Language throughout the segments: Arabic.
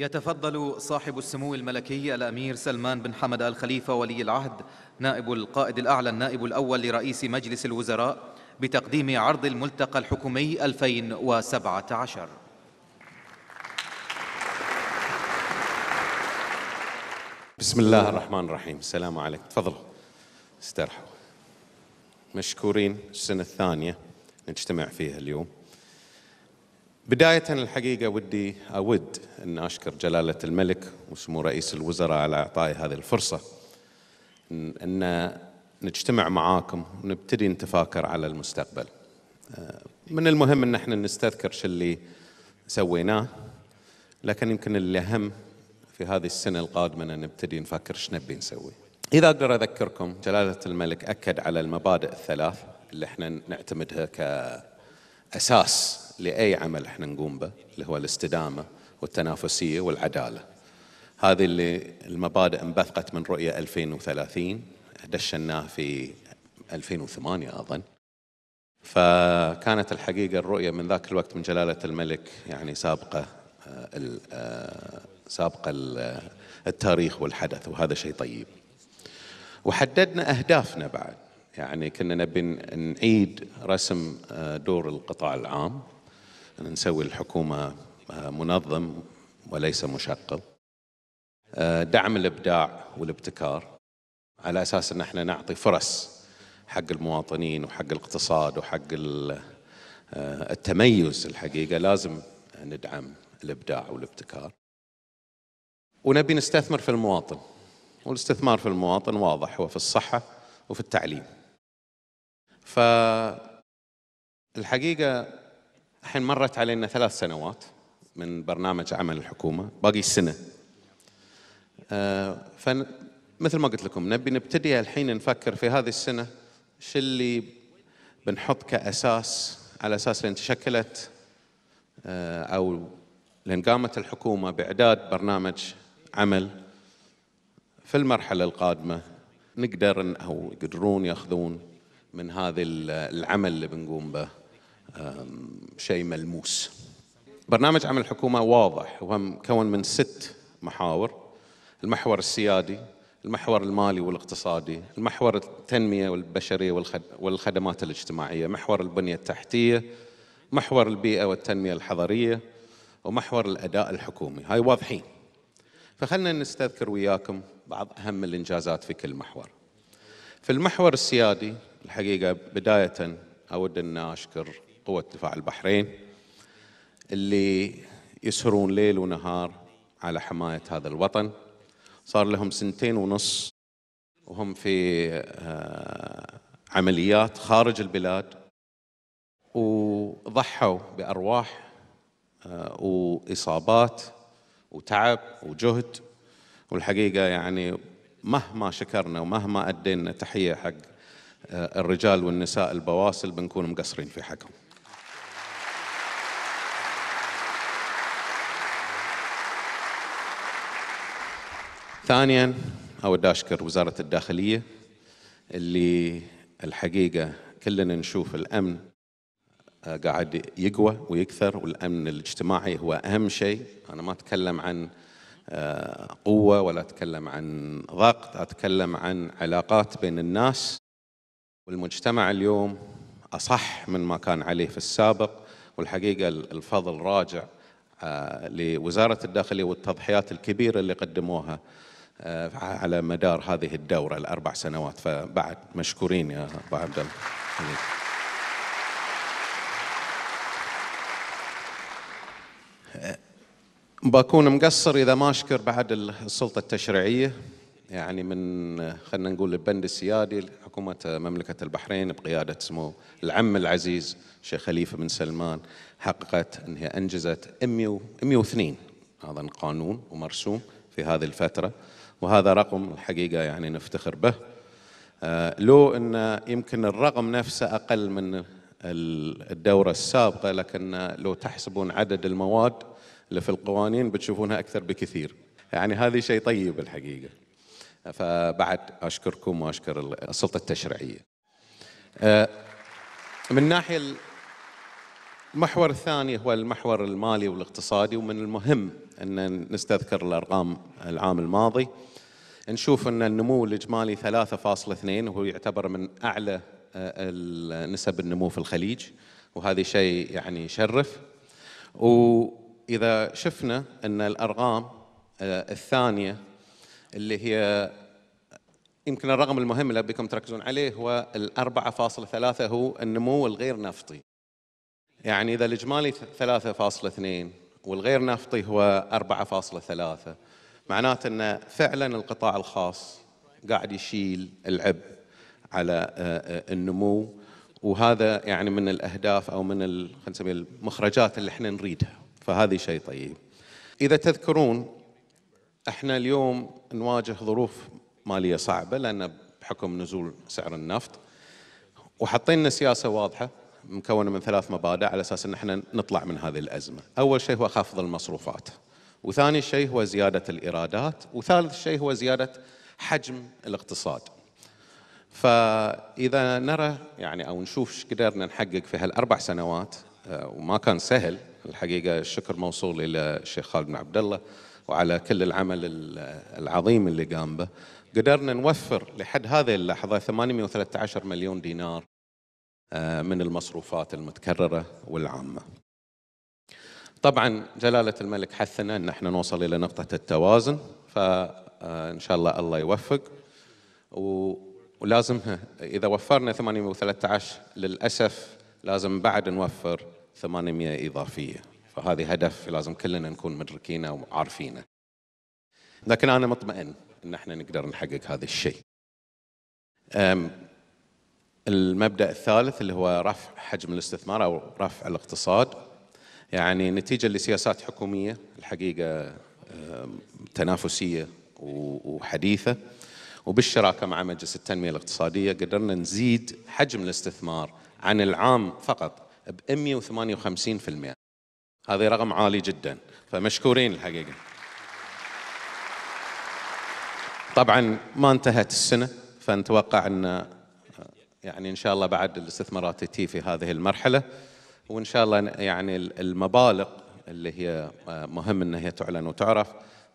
يتفضل صاحب السمو الملكي الأمير سلمان بن حمد آل خليفة ولي العهد نائب القائد الأعلى النائب الأول لرئيس مجلس الوزراء بتقديم عرض الملتقى الحكومي 2017 بسم الله الرحمن الرحيم السلام عليكم تفضلوا استرحوا مشكورين السنة الثانية نجتمع فيها اليوم بداية الحقيقة ودي أود أن أشكر جلالة الملك وسمو رئيس الوزراء على إعطائي هذه الفرصة أن نجتمع معاكم ونبتدي نتفاكر على المستقبل أه، من المهم أن احنا نستذكر شو اللي سويناه لكن يمكن الأهم في هذه السنة القادمة أن نبتدي نفكر شو نبي نسوي إذا أقدر أذكركم جلالة الملك أكد على المبادئ الثلاث اللي احنا نعتمدها كأساس لأي عمل احنا نقوم به اللي هو الاستدامة والتنافسية والعدالة هذه اللي المبادئ انبثقت من رؤية 2030 دشناها في 2008 أظن فكانت الحقيقة الرؤية من ذاك الوقت من جلالة الملك يعني سابقة آه، آه، سابقة آه، التاريخ والحدث وهذا شيء طيب وحددنا أهدافنا بعد يعني كنا نبي نعيد رسم دور القطاع العام نسوي الحكومة آه، منظم وليس مشقل آه، دعم الإبداع والابتكار على أساس أن احنا نعطي فرص حق المواطنين وحق الاقتصاد وحق آه، التميز الحقيقة لازم ندعم الإبداع والابتكار ونبي نستثمر في المواطن والاستثمار في المواطن واضح هو في الصحة وفي التعليم فالحقيقة الحين مرت علينا ثلاث سنوات من برنامج عمل الحكومة باقي السنة آه، فمثل ما قلت لكم نبي نبتدي الحين نفكر في هذه السنة شو اللي بنحط كأساس على أساس لأن تشكلت آه، أو لأن قامت الحكومة بإعداد برنامج عمل في المرحلة القادمة نقدر أو يقدرون ياخذون من هذا العمل اللي بنقوم به شيء ملموس برنامج عمل الحكومة واضح وهم كون من ست محاور المحور السيادي المحور المالي والاقتصادي المحور التنمية والبشرية والخدمات الاجتماعية محور البنية التحتية محور البيئة والتنمية الحضرية ومحور الأداء الحكومي هاي واضحين فخلنا نستذكر وياكم بعض أهم الإنجازات في كل محور في المحور السيادي الحقيقة بداية أود أن أشكر قوة دفاع البحرين اللي يسهرون ليل ونهار على حماية هذا الوطن صار لهم سنتين ونص وهم في آه، عمليات خارج البلاد وضحوا بأرواح آه، وإصابات وتعب وجهد والحقيقة يعني مهما شكرنا ومهما أدينا تحية حق آه، الرجال والنساء البواسل بنكون مقصرين في حقهم ثانيا اود اشكر وزاره الداخليه اللي الحقيقه كلنا نشوف الامن آه، قاعد يقوى ويكثر والامن الاجتماعي هو اهم شيء انا ما اتكلم عن آه، قوه ولا اتكلم عن ضغط اتكلم عن علاقات بين الناس والمجتمع اليوم اصح من ما كان عليه في السابق والحقيقه الفضل راجع آه، لوزاره الداخليه والتضحيات الكبيره اللي قدموها على مدار هذه الدورة الأربع سنوات فبعد مشكورين يا أبو عبد الله بكون مقصر إذا ما أشكر بعد السلطة التشريعية يعني من خلينا نقول البند السيادي حكومة مملكة البحرين بقيادة سمو العم العزيز شيخ خليفة بن سلمان حققت أن هي أنجزت 102 هذا قانون ومرسوم في هذه الفترة وهذا رقم الحقيقه يعني نفتخر به آه، لو ان يمكن الرقم نفسه اقل من الدوره السابقه لكن لو تحسبون عدد المواد اللي في القوانين بتشوفونها اكثر بكثير يعني هذه شيء طيب الحقيقه فبعد اشكركم واشكر السلطه التشريعيه آه، من ناحيه المحور الثاني هو المحور المالي والاقتصادي ومن المهم أن نستذكر الأرقام العام الماضي نشوف أن النمو الإجمالي 3.2 وهو يعتبر من أعلى آه، نسب النمو في الخليج وهذا شيء يعني يشرف وإذا شفنا أن الأرقام آه، الثانية اللي هي يمكن الرقم المهم اللي بكم تركزون عليه هو 4.3 هو النمو الغير نفطي يعني إذا الإجمالي 3.2 والغير نفطي هو 4.3 معناته أن فعلا القطاع الخاص قاعد يشيل العبء على آه، آه، النمو وهذا يعني من الأهداف أو من خلينا نسميها المخرجات اللي احنا نريدها فهذه شيء طيب إذا تذكرون احنا اليوم نواجه ظروف مالية صعبة لأن بحكم نزول سعر النفط وحطينا سياسة واضحة مكونه من ثلاث مبادئ على اساس ان احنا نطلع من هذه الازمه، اول شيء هو خفض المصروفات، وثاني شيء هو زياده الايرادات، وثالث شيء هو زياده حجم الاقتصاد. فاذا نرى يعني او نشوف ايش قدرنا نحقق في هالاربع سنوات آه، وما كان سهل الحقيقه الشكر موصول الى الشيخ خالد بن عبد الله وعلى كل العمل العظيم اللي قام به قدرنا نوفر لحد هذه اللحظه 813 مليون دينار آه، من المصروفات المتكررة والعامة طبعا جلالة الملك حثنا أن احنا نوصل إلى نقطة التوازن فإن آه، شاء الله الله يوفق ولازم إذا وفرنا 813 للأسف لازم بعد نوفر 800 إضافية فهذه هدف لازم كلنا نكون مدركينه وعارفينه لكن أنا مطمئن أن احنا نقدر نحقق هذا الشيء المبدا الثالث اللي هو رفع حجم الاستثمار او رفع الاقتصاد يعني نتيجه لسياسات حكوميه الحقيقه تنافسيه وحديثه وبالشراكه مع مجلس التنميه الاقتصاديه قدرنا نزيد حجم الاستثمار عن العام فقط ب 158% هذا رقم عالي جدا فمشكورين الحقيقه طبعا ما انتهت السنه فنتوقع ان يعني إن شاء الله بعد الاستثمارات تي في هذه المرحلة وإن شاء الله يعني المبالغ اللي هي آه، مهم أنها هي تعلن وتعرف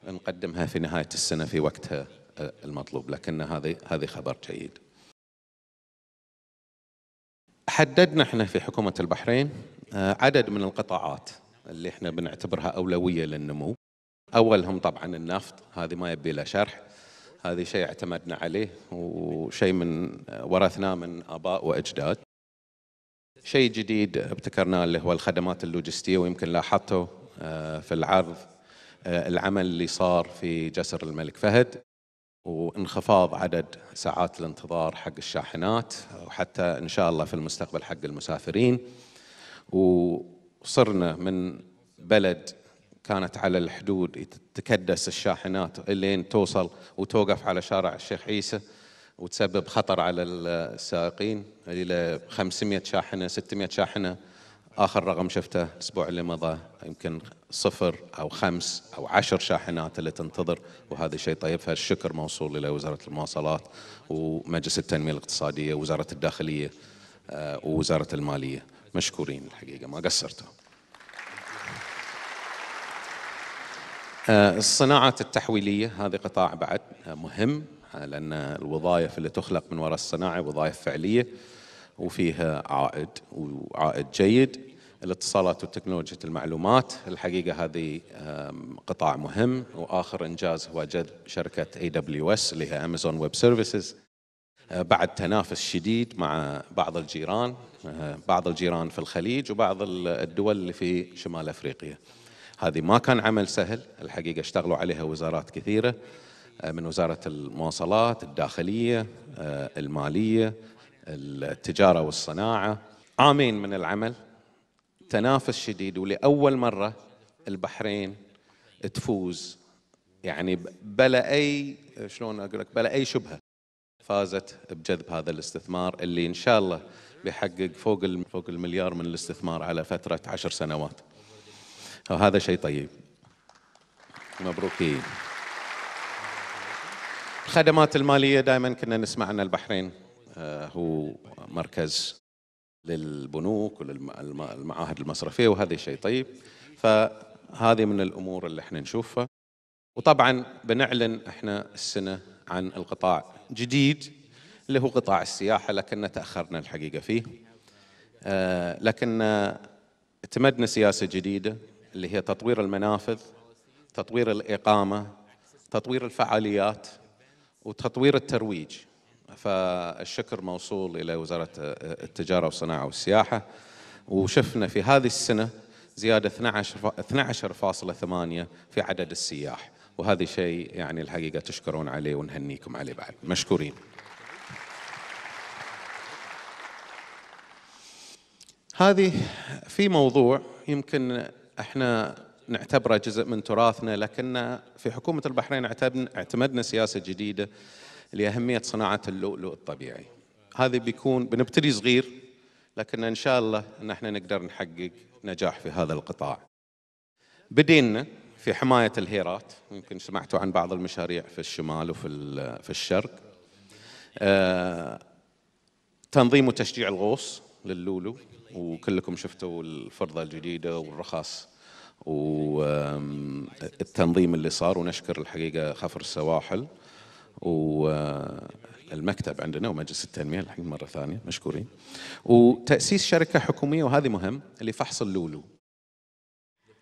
نقدمها في نهاية السنة في وقتها آه، المطلوب لكن هذه هذه خبر جيد حددنا احنا في حكومة البحرين آه، عدد من القطاعات اللي احنا بنعتبرها أولوية للنمو أولهم طبعا النفط هذه ما يبي لها شرح هذا شيء اعتمدنا عليه وشيء من ورثناه من اباء واجداد. شيء جديد ابتكرناه اللي هو الخدمات اللوجستيه ويمكن لاحظته آه، في العرض آه، العمل اللي صار في جسر الملك فهد وانخفاض عدد ساعات الانتظار حق الشاحنات وحتى ان شاء الله في المستقبل حق المسافرين وصرنا من بلد كانت على الحدود تكدس الشاحنات الين توصل وتوقف على شارع الشيخ عيسى وتسبب خطر على السائقين الى 500 شاحنه 600 شاحنه اخر رقم شفته الاسبوع اللي مضى يمكن صفر او خمس او عشر شاحنات اللي تنتظر وهذا شيء طيب فالشكر موصول الى وزاره المواصلات ومجلس التنميه الاقتصاديه ووزاره الداخليه آه، ووزاره الماليه مشكورين الحقيقه ما قصرتوا آه، الصناعات التحويلية هذا قطاع بعد آه، مهم آه، لأن الوظائف اللي تخلق من وراء الصناعة وظائف فعلية وفيها عائد وعائد جيد الاتصالات وتكنولوجيا المعلومات الحقيقة هذه قطاع مهم وآخر إنجاز هو جذب شركة AWS اللي هي Amazon Web Services بعد تنافس شديد مع بعض الجيران بعض الجيران في الخليج وبعض الدول اللي في شمال أفريقيا هذه ما كان عمل سهل الحقيقة اشتغلوا عليها وزارات كثيرة آه، من وزارة المواصلات الداخلية آه، المالية التجارة والصناعة عامين من العمل تنافس شديد ولأول مرة البحرين تفوز يعني بلا أي شلون أقول لك بلا أي شبهة فازت بجذب هذا الاستثمار اللي إن شاء الله بيحقق فوق فوق المليار من الاستثمار على فترة عشر سنوات هذا شيء طيب مبروكين الخدمات الماليه دائما كنا نسمع ان البحرين آه، هو مركز للبنوك وللمعاهد المصرفيه وهذا شيء طيب فهذه من الامور اللي احنا نشوفها وطبعا بنعلن احنا السنه عن القطاع جديد اللي هو قطاع السياحه لكن تاخرنا الحقيقه فيه آه، لكن اعتمدنا سياسه جديده اللي هي تطوير المنافذ تطوير الإقامة تطوير الفعاليات وتطوير الترويج فالشكر موصول إلى وزارة التجارة والصناعة والسياحة وشفنا في هذه السنة زيادة 12 12.8 في عدد السياح وهذا شيء يعني الحقيقة تشكرون عليه ونهنيكم عليه بعد مشكورين هذه في موضوع يمكن احنا نعتبره جزء من تراثنا لكن في حكومة البحرين اعتمدنا سياسة جديدة لأهمية صناعة اللؤلؤ الطبيعي هذا بيكون بنبتدي صغير لكن إن شاء الله أن احنا نقدر نحقق نجاح في هذا القطاع بدينا في حماية الهيرات يمكن سمعتوا عن بعض المشاريع في الشمال وفي في الشرق آه، تنظيم وتشجيع الغوص للولو وكلكم شفتوا الفرضة الجديدة والرخص والتنظيم اللي صار ونشكر الحقيقة خفر السواحل والمكتب عندنا ومجلس التنمية الحين مرة ثانية مشكورين وتأسيس شركة حكومية وهذه مهم اللي فحص اللولو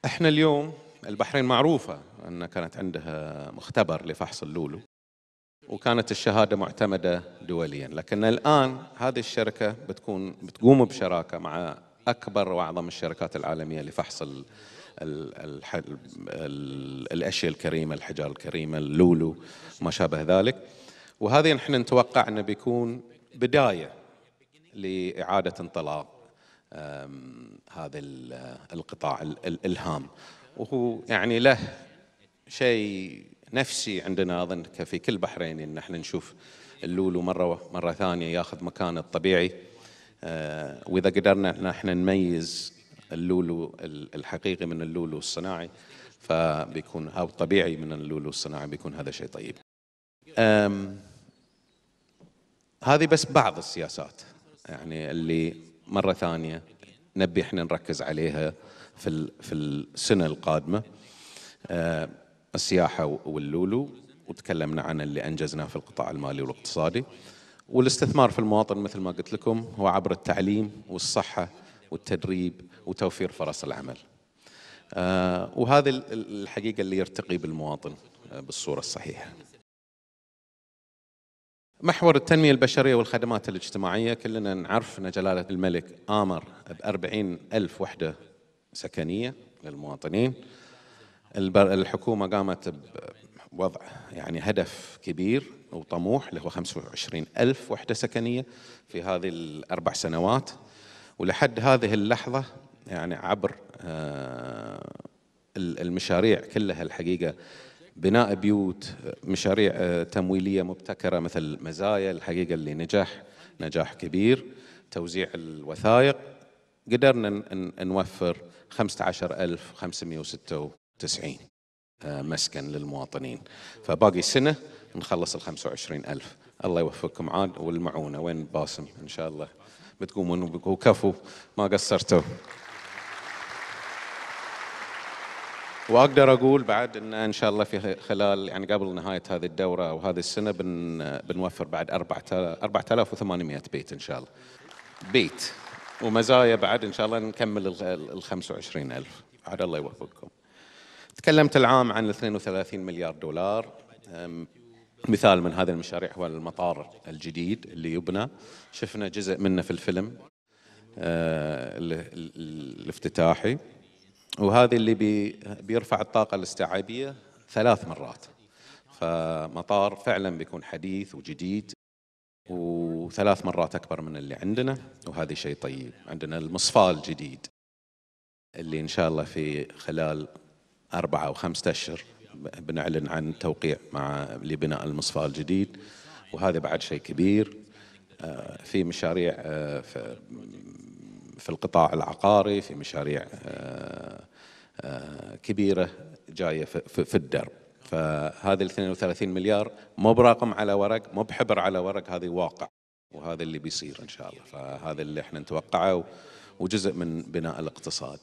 احنا اليوم البحرين معروفة أن كانت عندها مختبر لفحص اللولو وكانت الشهادة معتمدة دوليا لكن الآن هذه الشركة بتكون بتقوم بشراكة مع أكبر وأعظم الشركات العالمية لفحص الـ الـ الـ الـ الأشياء الكريمة الحجار الكريمة اللولو ما شابه ذلك وهذه نحن نتوقع أنه بيكون بداية لإعادة انطلاق هذا القطاع الإلهام وهو يعني له شيء نفسي عندنا اظن في كل بحرين ان احنا نشوف اللولو مره مره ثانيه ياخذ مكانه الطبيعي آه، واذا قدرنا ان احنا نميز اللولو الحقيقي من اللولو الصناعي فبيكون او الطبيعي من اللولو الصناعي بيكون هذا شيء طيب. هذه بس بعض السياسات يعني اللي مره ثانيه نبي احنا نركز عليها في في السنه القادمه. آه، السياحة واللولو وتكلمنا عن اللي أنجزناه في القطاع المالي والاقتصادي والاستثمار في المواطن مثل ما قلت لكم هو عبر التعليم والصحة والتدريب وتوفير فرص العمل آه، وهذه الحقيقة اللي يرتقي بالمواطن آه، بالصورة الصحيحة محور التنمية البشرية والخدمات الاجتماعية كلنا نعرف أن جلالة الملك آمر بأربعين ألف وحدة سكنية للمواطنين الحكومة قامت بوضع يعني هدف كبير وطموح اللي هو 25 ألف وحدة سكنية في هذه الأربع سنوات ولحد هذه اللحظة يعني عبر آه، المشاريع كلها الحقيقة بناء بيوت مشاريع آه، تمويلية مبتكرة مثل مزايا الحقيقة اللي نجاح نجاح كبير توزيع الوثائق قدرنا نوفر 15566 90 آه، مسكن للمواطنين فباقي سنة نخلص ال 25 ألف الله يوفقكم عاد والمعونة وين باسم إن شاء الله بتقومون وكفو ما قصرتوا واقدر اقول بعد ان ان شاء الله في خلال يعني قبل نهايه هذه الدوره او هذه السنه بن بنوفر بعد 4800 بيت ان شاء الله. بيت ومزايا بعد ان شاء الله نكمل ال 25000 عاد الله يوفقكم. تكلمت العام عن 32 مليار دولار مثال من هذه المشاريع هو المطار الجديد اللي يبنى شفنا جزء منه في الفيلم أه، الافتتاحي وهذا اللي بي بيرفع الطاقة الاستيعابية ثلاث مرات فمطار فعلا بيكون حديث وجديد وثلاث مرات أكبر من اللي عندنا وهذا شيء طيب عندنا المصفاة الجديد اللي إن شاء الله في خلال أربعة أو خمسة أشهر بنعلن عن توقيع مع لبناء المصفى الجديد وهذا بعد شيء كبير آه، في مشاريع آه، في القطاع العقاري في مشاريع آه، كبيرة جاية في الدرب فهذه ال 32 مليار مو برقم على ورق مو بحبر على ورق هذه واقع وهذا اللي بيصير ان شاء الله فهذا اللي احنا نتوقعه وجزء من بناء الاقتصاد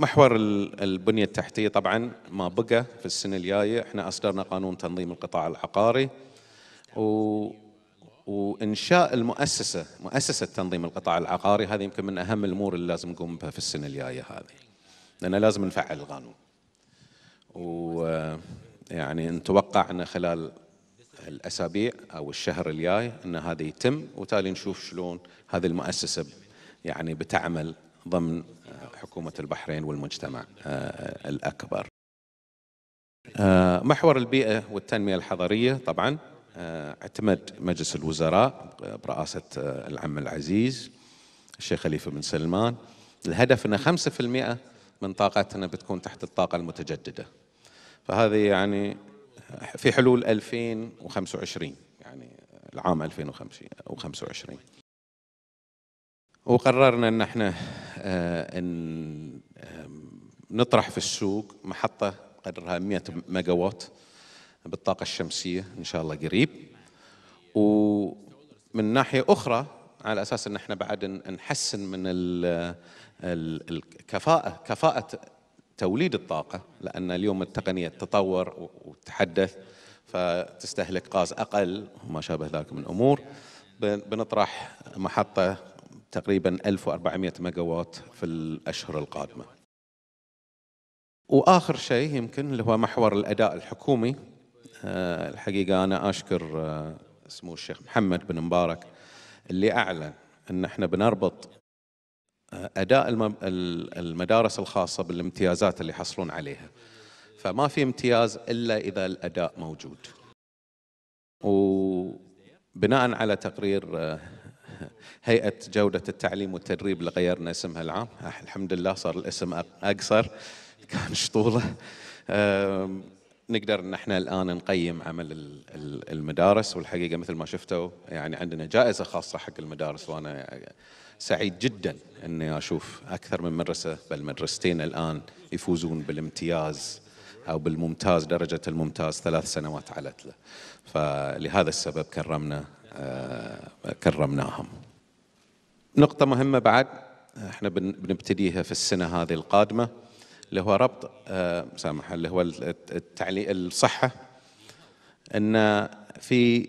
محور البنية التحتية طبعا ما بقى في السنة الجاية احنا أصدرنا قانون تنظيم القطاع العقاري و... وإنشاء المؤسسة مؤسسة تنظيم القطاع العقاري هذه يمكن من أهم الأمور اللي لازم نقوم بها في السنة الجاية هذه لأن لازم نفعل القانون ويعني نتوقع أن خلال الأسابيع أو الشهر الجاي أن هذا يتم وتالي نشوف شلون هذه المؤسسة يعني بتعمل ضمن حكومة البحرين والمجتمع آه، آه، الأكبر آه، محور البيئة والتنمية الحضرية طبعا اعتمد مجلس الوزراء برئاسة العم العزيز الشيخ خليفة بن سلمان الهدف أن 5% من طاقتنا بتكون تحت الطاقة المتجددة فهذه يعني في حلول 2025 يعني العام 2025 وقررنا أن احنا آه، ان نطرح في السوق محطه قدرها 100 ميجا وات بالطاقه الشمسيه ان شاء الله قريب ومن ناحيه اخرى على اساس ان احنا بعد نحسن من الكفاءه كفاءه توليد الطاقه لان اليوم التقنيه تتطور وتتحدث فتستهلك غاز اقل وما شابه ذلك من امور بنطرح محطه تقريبا 1400 ميجا وات في الأشهر القادمة وآخر شيء يمكن اللي هو محور الأداء الحكومي آه، الحقيقة أنا أشكر آه، سمو الشيخ محمد بن مبارك اللي أعلن أن احنا بنربط آه، أداء المدارس الخاصة بالامتيازات اللي يحصلون عليها فما في امتياز إلا إذا الأداء موجود وبناء على تقرير هيئة جودة التعليم والتدريب اللي غيرنا اسمها العام آه، الحمد لله صار الاسم أقصر كان شطوله نقدر ان احنا الان نقيم عمل المدارس والحقيقه مثل ما شفتوا يعني عندنا جائزه خاصه حق المدارس وانا سعيد جدا اني اشوف اكثر من مدرسه بل مدرستين الان يفوزون بالامتياز او بالممتاز درجه الممتاز ثلاث سنوات علت له فلهذا السبب كرمنا آه، كرمناهم نقطة مهمة بعد احنا بنبتديها في السنة هذه القادمة اللي هو ربط آه، سامح اللي هو التعليق الصحة أن في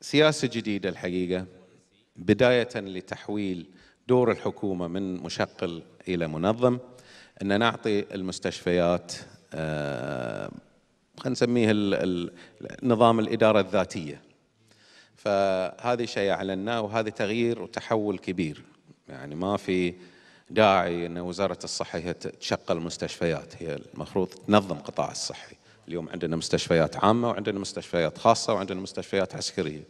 سياسة جديدة الحقيقة بداية لتحويل دور الحكومة من مشغل إلى منظم أن نعطي المستشفيات آه، خلينا نسميه نظام الإدارة الذاتية فهذه شيء اعلناه وهذا تغيير وتحول كبير يعني ما في داعي ان وزاره الصحه هي تشغل مستشفيات هي المفروض تنظم قطاع الصحي اليوم عندنا مستشفيات عامه وعندنا مستشفيات خاصه وعندنا مستشفيات عسكريه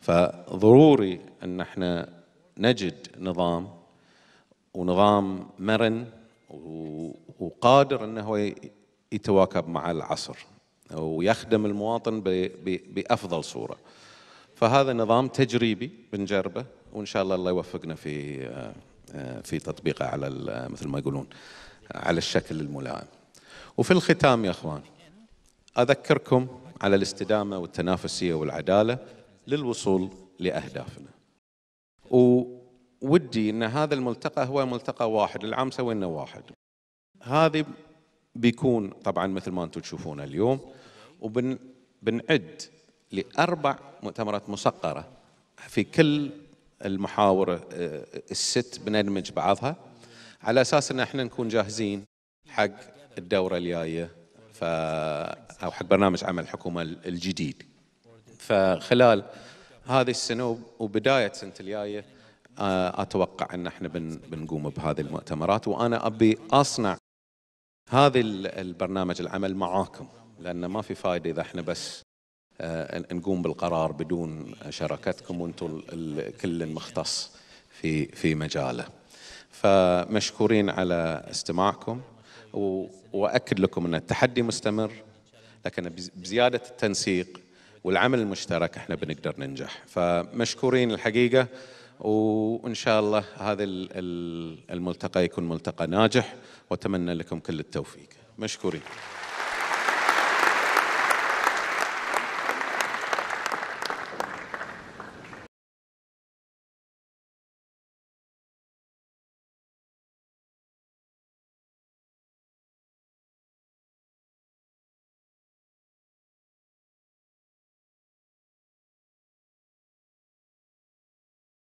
فضروري ان احنا نجد نظام ونظام مرن وقادر انه يتواكب مع العصر ويخدم المواطن بافضل صوره فهذا نظام تجريبي بنجربه وان شاء الله الله يوفقنا في آه، آه، في تطبيقه على آه، مثل ما يقولون على الشكل الملائم. وفي الختام يا اخوان اذكركم على الاستدامه والتنافسيه والعداله للوصول لاهدافنا. وودي ان هذا الملتقى هو ملتقى واحد، العام سوينا واحد. هذه بيكون طبعا مثل ما انتم تشوفونه اليوم وبنعد لأربع مؤتمرات مسقرة في كل المحاور آه، الست بندمج بعضها على أساس أن احنا نكون جاهزين حق الدورة الجاية ف... أو حق برنامج عمل الحكومة الجديد فخلال هذه السنة وبداية سنة الجاية آه، أتوقع أن احنا بن... بنقوم بهذه المؤتمرات وأنا أبي أصنع هذه البرنامج العمل معاكم لأن ما في فائدة إذا احنا بس آه، نقوم بالقرار بدون شراكتكم وانتم كل مختص في في مجاله. فمشكورين على استماعكم واكد لكم ان التحدي مستمر لكن بزياده التنسيق والعمل المشترك احنا بنقدر ننجح فمشكورين الحقيقه وان شاء الله هذا الملتقى يكون ملتقى ناجح واتمنى لكم كل التوفيق مشكورين